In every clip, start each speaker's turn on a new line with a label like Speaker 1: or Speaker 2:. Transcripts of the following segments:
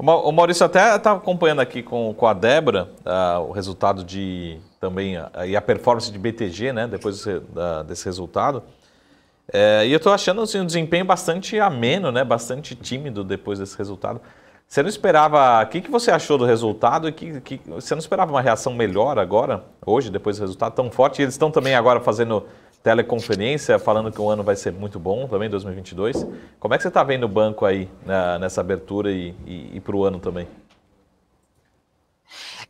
Speaker 1: O Maurício até está acompanhando aqui com, com a Débora uh, o resultado de também uh, e a performance de BTG, né? Depois desse, uh, desse resultado. É, e eu estou achando assim, um desempenho bastante ameno, né? Bastante tímido depois desse resultado. Você não esperava. O que, que você achou do resultado? Que, que, você não esperava uma reação melhor agora, hoje, depois do resultado tão forte? E eles estão também agora fazendo teleconferência, falando que o ano vai ser muito bom também, 2022. Como é que você está vendo o banco aí na, né, nessa abertura e, e, e para o ano também?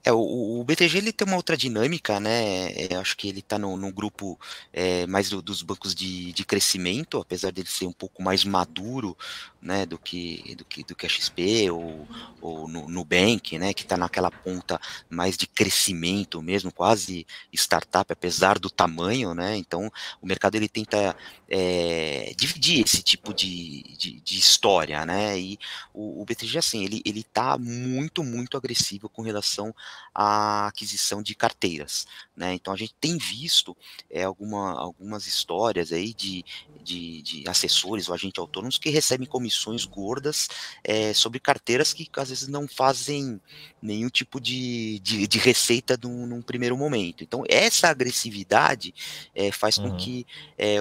Speaker 2: É, o, o, BTG ele tem uma outra dinâmica, né? É, acho que ele está no grupo é, mais do, dos bancos de, de crescimento, apesar dele ser um pouco mais maduro, né? Do que do que, do que a XP ou, ou no, Nubank, né? Que está naquela ponta mais de crescimento mesmo, quase startup, apesar do tamanho, né? Então o mercado ele tenta é, dividir esse tipo de, de, de, história, né? E o, o BTG assim, ele ele está muito muito agressivo com relação a aquisição de carteiras. Né? Então a gente tem visto é, alguma, algumas histórias aí de, de, de, assessores ou agentes autônomos que recebem comissões gordas é, sobre carteiras que às vezes não fazem nenhum tipo de, de, de receita num, num, primeiro momento. Então essa agressividade é, faz uhum. com que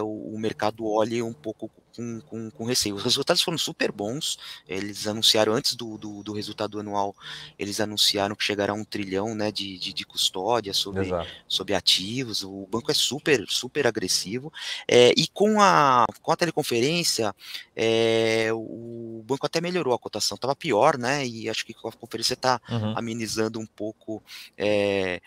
Speaker 2: o, o mercado olhe um pouco com, com, com receio. Os resultados foram super bons. Eles anunciaram, antes do, do, do resultado anual, eles anunciaram que chegará a um trilhão né, de, de, de custódia sobre, sobre ativos. O banco é super, super agressivo. É, e com a, com a teleconferência, é, o banco até melhorou a cotação. Estava pior, né? E acho que com a conferência está uhum. amenizando um pouco. É,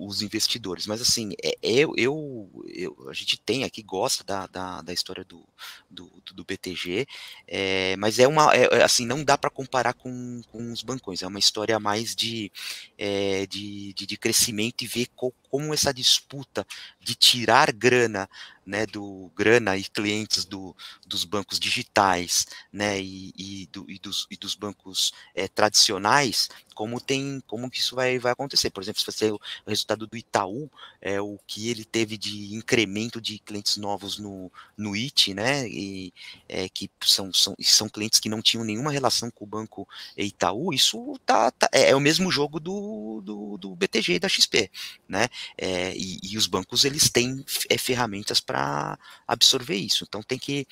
Speaker 2: os investidores. Mas assim, é, é, eu, eu, eu, a gente tem aqui, gosta da, da, da história do, do, do BTG, é, mas é uma, é, é assim, não dá para comparar com, com os bancões, é uma história mais de, é, de, de, de, crescimento e ver co, como essa disputa de tirar grana né, do grana e clientes do, dos bancos digitais né, e, e, do, e, dos, e dos bancos é, tradicionais como tem, como que isso vai, vai acontecer. Por exemplo, se você o resultado do Itaú, é o que ele teve de incremento de clientes novos no, no IT, né? E é, que são, são, são clientes que não tinham nenhuma relação com o banco Itaú, isso tá, tá é, é, o mesmo jogo do, do, do, BTG e da XP, né? É, e, e os bancos eles têm é, ferramentas para absorver isso. Então tem que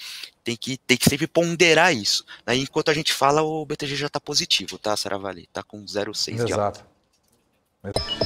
Speaker 2: tem que, tem que sempre ponderar isso. Né? Enquanto a gente fala, o BTG já está positivo, tá, Saravali? Está com 0,06 de alta. Exato.